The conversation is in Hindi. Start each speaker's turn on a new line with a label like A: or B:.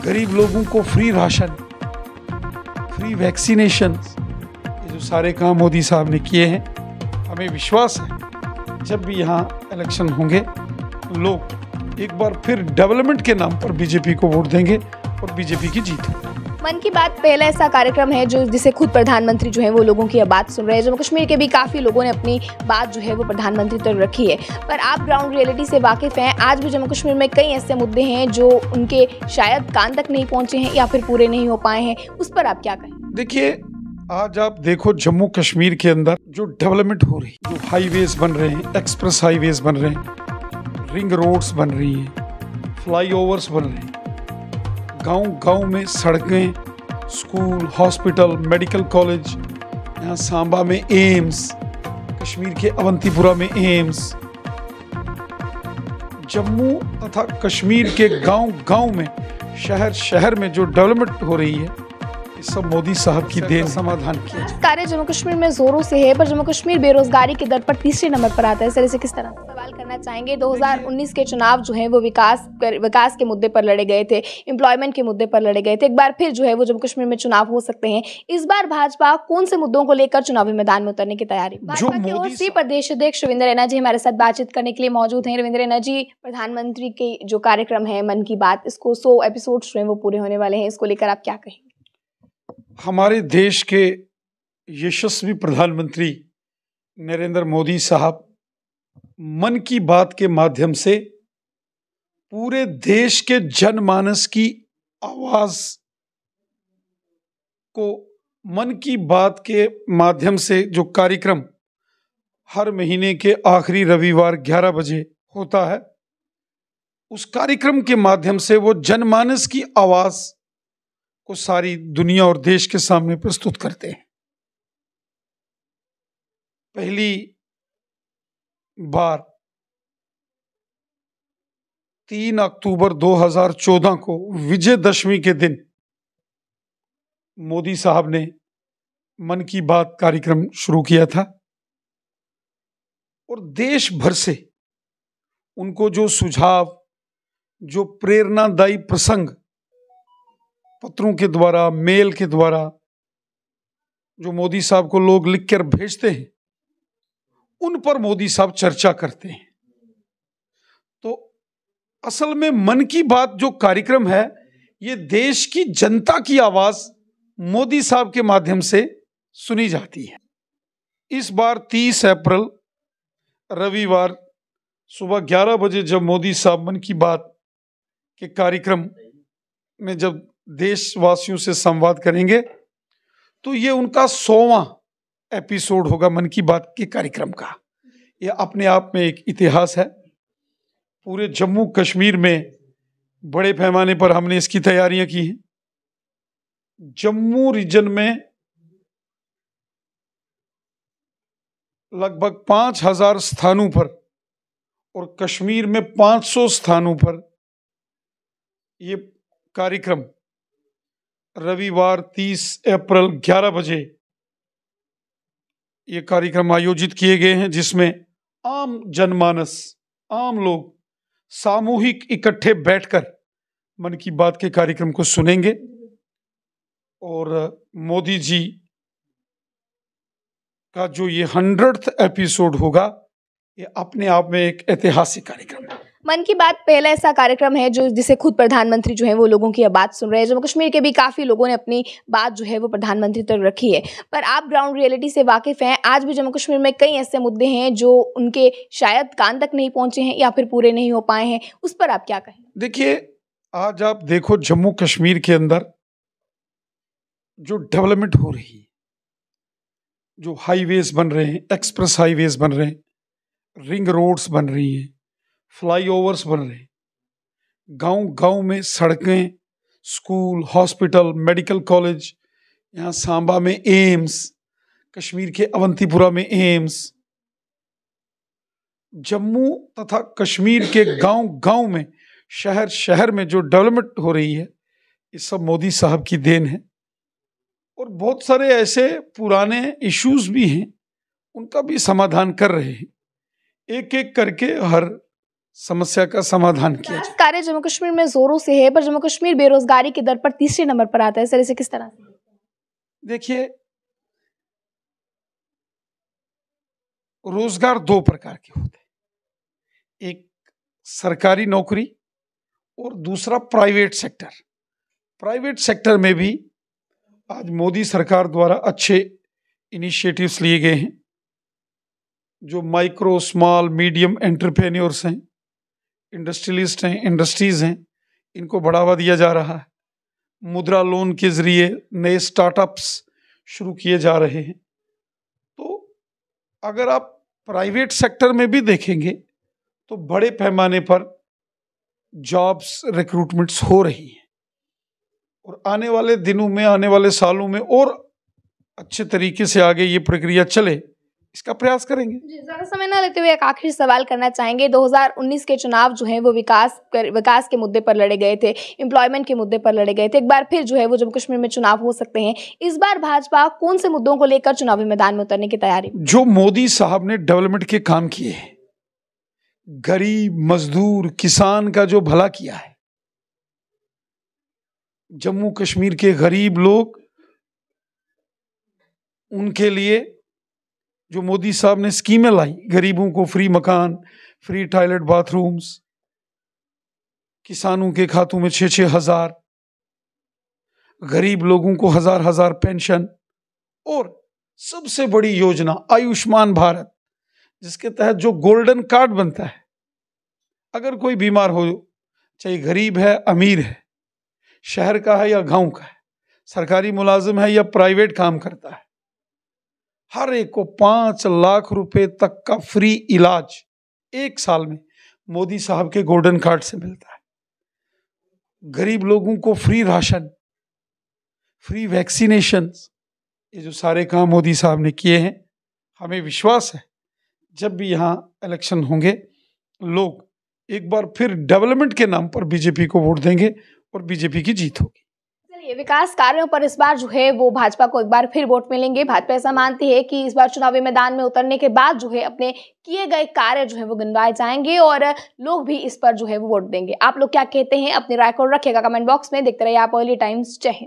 A: गरीब लोगों को फ्री राशन फ्री वैक्सीनेशन ये जो सारे काम मोदी साहब ने किए हैं हमें विश्वास है जब भी यहाँ इलेक्शन होंगे लोग एक बार फिर डेवलपमेंट के नाम पर बीजेपी को वोट देंगे और बीजेपी की जीत होगी
B: मन की बात पहला ऐसा कार्यक्रम है जो जिसे खुद प्रधानमंत्री जो है वो लोगों की बात सुन रहे हैं जम्मू कश्मीर के भी काफ़ी लोगों ने अपनी बात जो है वो प्रधानमंत्री तक रखी है पर आप ग्राउंड रियलिटी से वाकिफ़ हैं आज भी जम्मू कश्मीर में कई ऐसे मुद्दे हैं जो उनके शायद कान तक नहीं पहुँचे हैं या फिर पूरे नहीं हो पाए हैं उस पर आप क्या कहें
A: देखिए आज आप देखो जम्मू कश्मीर के अंदर जो डेवलपमेंट हो रही है जो हाईवेज बन रहे हैं एक्सप्रेस हाईवेज बन रहे हैं रिंग रोड्स बन रही हैं फ्लाईओवर्स बन रहे हैं गांव गांव में सड़कें स्कूल हॉस्पिटल मेडिकल कॉलेज यहाँ सांबा में एम्स कश्मीर के अवंतीपुरा में एम्स जम्मू तथा कश्मीर के गांव गांव में शहर शहर में जो डेवलपमेंट हो रही है सब मोदी साहब की देन समाधान किया
B: कार्य जम्मू कश्मीर में जोरों से है पर जम्मू कश्मीर बेरोजगारी के दर पर तीसरे नंबर पर आता है सर इसे किस तरह करना चाहेंगे 2019 के चुनाव जो है वो विकास कर, विकास के मुद्दे पर लड़े गए थे एम्प्लॉयमेंट के मुद्दे पर लड़े गए थे एक बार फिर जो है वो जम्मू कश्मीर में चुनाव हो सकते हैं इस बार भाजपा कौन से मुद्दों को लेकर चुनावी मैदान में उतरने की तैयारी भाजपा की प्रदेश अध्यक्ष रविंद्र रैना जी हमारे साथ बातचीत करने के लिए मौजूद है रविंद्र रैना जी प्रधानमंत्री के जो कार्यक्रम है मन की बात इसको सो एपिसोड जो है वो पूरे होने वाले हैं इसको लेकर आप क्या कहेंगे
A: हमारे देश के यशस्वी प्रधानमंत्री नरेंद्र मोदी साहब मन की बात के माध्यम से पूरे देश के जनमानस की आवाज को मन की बात के माध्यम से जो कार्यक्रम हर महीने के आखिरी रविवार 11 बजे होता है उस कार्यक्रम के माध्यम से वो जनमानस की आवाज को सारी दुनिया और देश के सामने प्रस्तुत करते हैं पहली बार तीन अक्टूबर 2014 को विजयदशमी के दिन मोदी साहब ने मन की बात कार्यक्रम शुरू किया था और देश भर से उनको जो सुझाव जो प्रेरणादायी प्रसंग पत्रों के द्वारा मेल के द्वारा जो मोदी साहब को लोग लिखकर भेजते हैं उन पर मोदी साहब चर्चा करते हैं तो असल में मन की बात जो कार्यक्रम है ये देश की जनता की आवाज मोदी साहब के माध्यम से सुनी जाती है इस बार 30 अप्रैल रविवार सुबह 11 बजे जब मोदी साहब मन की बात के कार्यक्रम में जब देशवासियों से संवाद करेंगे तो ये उनका सोवा एपिसोड होगा मन की बात के कार्यक्रम का यह अपने आप में एक इतिहास है पूरे जम्मू कश्मीर में बड़े पैमाने पर हमने इसकी तैयारियां की हैं जम्मू रीजन में लगभग पांच हजार स्थानों पर और कश्मीर में पांच सौ स्थानों पर ये कार्यक्रम रविवार तीस अप्रैल ग्यारह बजे ये कार्यक्रम आयोजित किए गए हैं जिसमें आम जनमानस आम लोग सामूहिक इकट्ठे बैठकर मन की बात के कार्यक्रम को सुनेंगे और मोदी जी का जो ये हंड्रेड एपिसोड होगा ये अपने आप में एक
B: ऐतिहासिक कार्यक्रम है मन की बात पहला ऐसा कार्यक्रम है जो जिसे खुद प्रधानमंत्री जो है वो लोगों की बात सुन रहे हैं जम्मू कश्मीर के भी काफ़ी लोगों ने अपनी बात जो है वो प्रधानमंत्री तक रखी है पर आप ग्राउंड रियलिटी से वाकिफ़ हैं आज भी जम्मू कश्मीर में कई ऐसे मुद्दे हैं जो उनके शायद कान तक नहीं पहुंचे हैं या फिर पूरे नहीं हो पाए हैं उस पर आप क्या कहें
A: देखिए आज आप देखो जम्मू कश्मीर के अंदर जो डेवलपमेंट हो रही है जो हाईवेज बन रहे हैं एक्सप्रेस हाईवेज बन रहे हैं रिंग रोड्स बन रही हैं फ्लाईओवर्स बन रहे गांव गांव में सड़कें स्कूल हॉस्पिटल मेडिकल कॉलेज यहाँ सांबा में एम्स कश्मीर के अवंतीपुरा में एम्स जम्मू तथा कश्मीर के गांव गांव में शहर शहर में जो डेवलपमेंट हो रही है ये सब मोदी साहब की देन है और बहुत सारे ऐसे पुराने इश्यूज भी हैं उनका भी समाधान कर रहे हैं एक एक करके हर समस्या का समाधान किया
B: कार्य जम्मू कश्मीर में जोरों से है पर जम्मू कश्मीर बेरोजगारी की दर पर तीसरे नंबर पर आता है सर इसे किस तरह से
A: देखिए रोजगार दो प्रकार के होते हैं एक सरकारी नौकरी और दूसरा प्राइवेट सेक्टर प्राइवेट सेक्टर में भी आज मोदी सरकार द्वारा अच्छे इनिशिएटिव्स लिए गए हैं जो माइक्रो स्मॉल मीडियम एंटरप्रेन्योर्स हैं इंडस्ट्रियलिस्ट हैं इंडस्ट्रीज़ हैं इनको बढ़ावा दिया जा रहा है मुद्रा लोन के ज़रिए नए स्टार्टअप्स शुरू किए जा रहे हैं तो अगर आप प्राइवेट सेक्टर में भी देखेंगे तो बड़े पैमाने पर जॉब्स रिक्रूटमेंट्स हो रही हैं और आने वाले दिनों में आने वाले सालों में और अच्छे तरीके से आगे ये प्रक्रिया चले इसका प्रयास करेंगे
B: ज्यादा समय न लेते हुए एक आखिरी सवाल करना चाहेंगे 2019 के चुनाव जो है वो विकास कर, विकास के मुद्दे पर लड़े गए थे एम्प्लॉयमेंट के मुद्दे पर लड़े गए थे एक बार फिर जो है वो जम्मू कश्मीर में चुनाव हो सकते हैं इस बार भाजपा कौन से मुद्दों को लेकर चुनावी मैदान में उतरने की तैयारी
A: जो मोदी साहब ने डेवलपमेंट के काम किए हैं गरीब मजदूर किसान का जो भला किया है जम्मू कश्मीर के गरीब लोग उनके लिए जो मोदी साहब ने स्कीमें लाई गरीबों को फ्री मकान फ्री टॉयलेट बाथरूम्स किसानों के खातों में छ छ हज़ार गरीब लोगों को हज़ार हज़ार पेंशन और सबसे बड़ी योजना आयुष्मान भारत जिसके तहत जो गोल्डन कार्ड बनता है अगर कोई बीमार हो चाहे गरीब है अमीर है शहर का है या गांव का है सरकारी मुलाजिम है या प्राइवेट काम करता है हर एक को पाँच लाख रुपए तक का फ्री इलाज एक साल में मोदी साहब के गोल्डन कार्ड से मिलता है गरीब लोगों को फ्री राशन फ्री वैक्सीनेशन ये जो सारे काम मोदी साहब ने किए हैं हमें विश्वास है जब भी यहाँ इलेक्शन होंगे लोग एक बार फिर डेवलपमेंट के नाम पर बीजेपी को वोट देंगे और बीजेपी की जीत होगी
B: चलिए विकास कार्यों पर इस बार जो है वो भाजपा को एक बार फिर वोट मिलेंगे भाजपा ऐसा मानती है कि इस बार चुनावी मैदान में उतरने के बाद जो है अपने किए गए कार्य जो है वो गिनवाए जाएंगे और लोग भी इस पर जो है वो वोट देंगे आप लोग क्या कहते हैं अपनी राय को रखिएगा कमेंट बॉक्स में देखते रहिए आप ओली टाइम्स चाहें